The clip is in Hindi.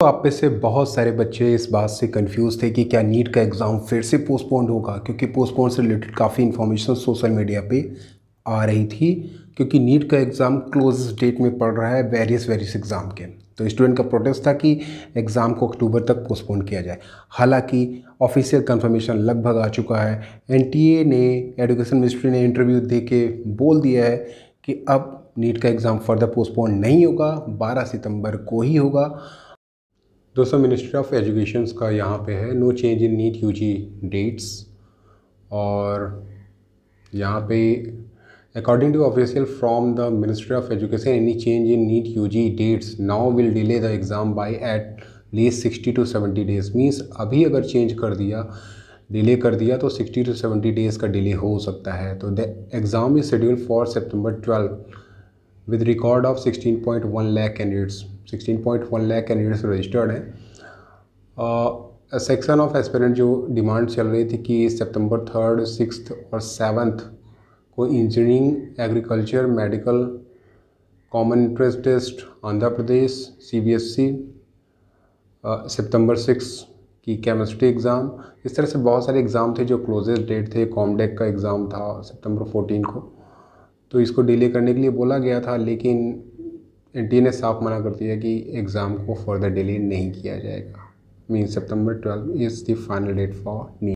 तो आप में से बहुत सारे बच्चे इस बात से कंफ्यूज थे कि क्या नीट का एग्ज़ाम फिर से पोस्टपोन होगा क्योंकि पोस्टपोन से रिलेटेड काफ़ी इन्फॉर्मेशन सोशल मीडिया पे आ रही थी क्योंकि नीट का एग्ज़ाम क्लोजेस्ट डेट में पड़ रहा है वेरियस वेरियस एग्ज़ाम के तो स्टूडेंट का प्रोटेस्ट था कि एग्ज़ाम को अक्टूबर तक पोस्टपोन किया जाए हालांकि ऑफिशियल कंफर्मेशन लगभग आ चुका है एन ने एजुकेशन मिनिस्ट्री ने इंटरव्यू दे के बोल दिया है कि अब नीट का एग्ज़ाम फर्दर पोस्टपोन नहीं होगा बारह सितंबर को ही होगा दोस्तों मिनिस्ट्री ऑफ एजुकेशन का यहाँ पे है no change in NEET U G dates और यहाँ पे according to official from the ministry of education any change in NEET U G dates now will delay the exam by at least sixty to seventy days means अभी अगर चेंज कर दिया डिले कर दिया तो सिक्सटी टू सेवेंटी डेज का डिले हो सकता है तो the exam is schedule for September twelve with record of sixteen point one lakh candidates sixteen point one lakh candidates registered हैं सेक्शन ऑफ एस्पेरेंट जो डिमांड चल रही थी कि सितंबर थर्ड सिक्स और सेवन्थ को engineering agriculture medical common entrance test Andhra Pradesh C B S C सितंबर सिक्स की केमिस्ट्री एग्ज़ाम इस तरह से बहुत सारे एग्ज़ाम थे जो क्लोजेस्ट डेट थे कॉमडेक का एग्ज़ाम था सितंबर फोर्टीन को तो इसको डिले करने के लिए बोला गया था लेकिन एन ने साफ मना कर दिया कि एग्ज़ाम को फर्दर डिले नहीं किया जाएगा mean September twelve is the final date for knee